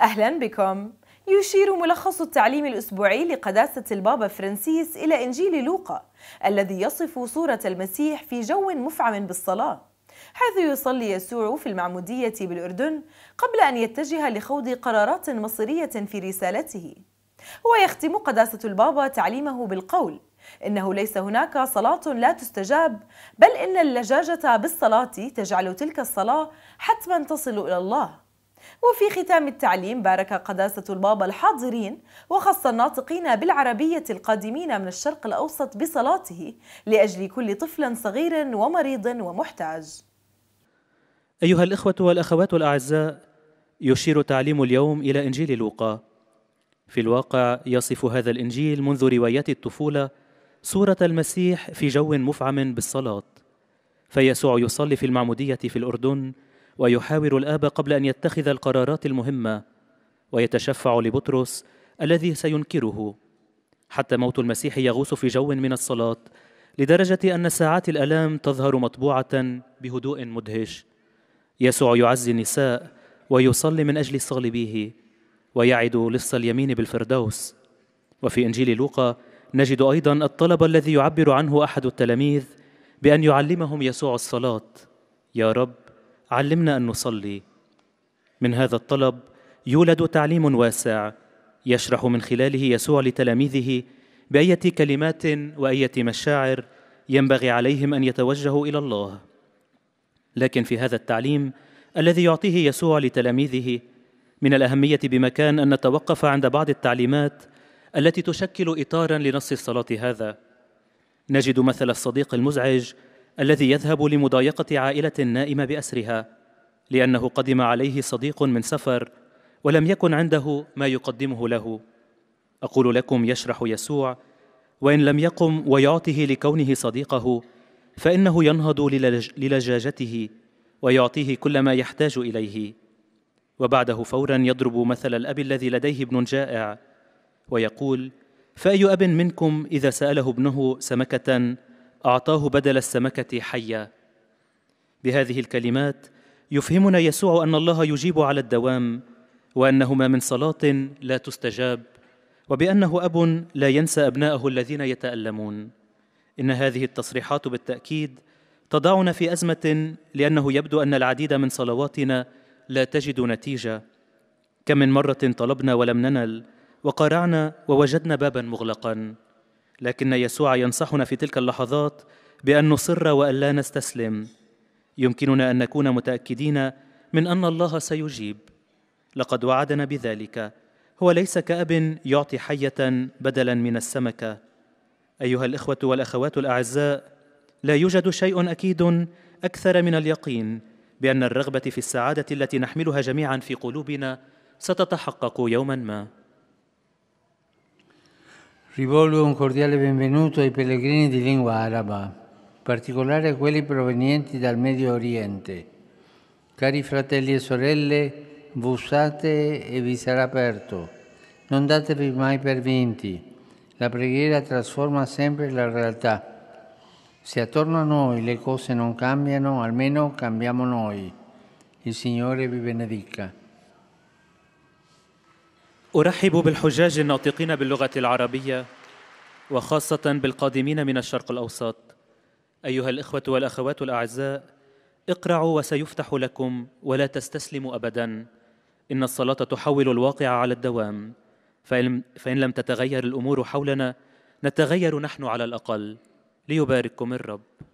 أهلا بكم يشير ملخص التعليم الأسبوعي لقداسة البابا فرانسيس إلى إنجيل لوقا الذي يصف صورة المسيح في جو مفعم بالصلاة حيث يصلي يسوع في المعمودية بالأردن قبل أن يتجه لخوض قرارات مصيرية في رسالته ويختم قداسة البابا تعليمه بالقول إنه ليس هناك صلاة لا تستجاب بل إن اللجاجة بالصلاة تجعل تلك الصلاة حتما تصل إلى الله وفي ختام التعليم بارك قداسة البابا الحاضرين وخص الناطقين بالعربية القادمين من الشرق الأوسط بصلاته لأجل كل طفل صغير ومريض ومحتاج أيها الإخوة والأخوات الأعزاء يشير تعليم اليوم إلى إنجيل لوقا في الواقع يصف هذا الإنجيل منذ رواية الطفولة صورة المسيح في جو مفعم بالصلاة فيسوع يصلي في المعمودية في الأردن ويحاور الاب قبل ان يتخذ القرارات المهمه ويتشفع لبطرس الذي سينكره حتى موت المسيح يغوص في جو من الصلاه لدرجه ان ساعات الالام تظهر مطبوعه بهدوء مدهش يسوع يعزي النساء ويصلي من اجل صالبيه ويعد لص اليمين بالفردوس وفي انجيل لوقا نجد ايضا الطلب الذي يعبر عنه احد التلاميذ بان يعلمهم يسوع الصلاه يا رب علمنا أن نصلي من هذا الطلب يولد تعليم واسع يشرح من خلاله يسوع لتلاميذه بأية كلمات وأية مشاعر ينبغي عليهم أن يتوجهوا إلى الله لكن في هذا التعليم الذي يعطيه يسوع لتلاميذه من الأهمية بمكان أن نتوقف عند بعض التعليمات التي تشكل إطارا لنص الصلاة هذا نجد مثل الصديق المزعج الذي يذهب لمضايقة عائلة نائمة بأسرها لأنه قدم عليه صديق من سفر ولم يكن عنده ما يقدمه له أقول لكم يشرح يسوع وإن لم يقم ويعطه لكونه صديقه فإنه ينهض للجاجته ويعطيه كل ما يحتاج إليه وبعده فورا يضرب مثل الأب الذي لديه ابن جائع ويقول فأي أب منكم إذا سأله ابنه سمكة اعطاه بدل السمكه حيه بهذه الكلمات يفهمنا يسوع ان الله يجيب على الدوام وانهما من صلاه لا تستجاب وبانه اب لا ينسى ابناءه الذين يتالمون ان هذه التصريحات بالتاكيد تضعنا في ازمه لانه يبدو ان العديد من صلواتنا لا تجد نتيجه كم من مره طلبنا ولم ننل وقارعنا ووجدنا بابا مغلقا لكن يسوع ينصحنا في تلك اللحظات بان نصر وأن لا نستسلم يمكننا ان نكون متاكدين من ان الله سيجيب لقد وعدنا بذلك هو ليس كاب يعطي حيه بدلا من السمكه ايها الاخوه والاخوات الاعزاء لا يوجد شيء اكيد اكثر من اليقين بان الرغبه في السعاده التي نحملها جميعا في قلوبنا ستتحقق يوما ما Rivolgo un cordiale benvenuto ai pellegrini di lingua araba, in particolare a quelli provenienti dal Medio Oriente. Cari fratelli e sorelle, bussate e vi sarà aperto. Non datevi mai per vinti. La preghiera trasforma sempre la realtà. Se attorno a noi le cose non cambiano, almeno cambiamo noi. Il Signore vi benedica. ارحب بالحجاج الناطقين باللغه العربيه وخاصه بالقادمين من الشرق الاوسط ايها الاخوه والاخوات الاعزاء اقرعوا وسيفتح لكم ولا تستسلموا ابدا ان الصلاه تحول الواقع على الدوام فإن, فان لم تتغير الامور حولنا نتغير نحن على الاقل ليبارككم الرب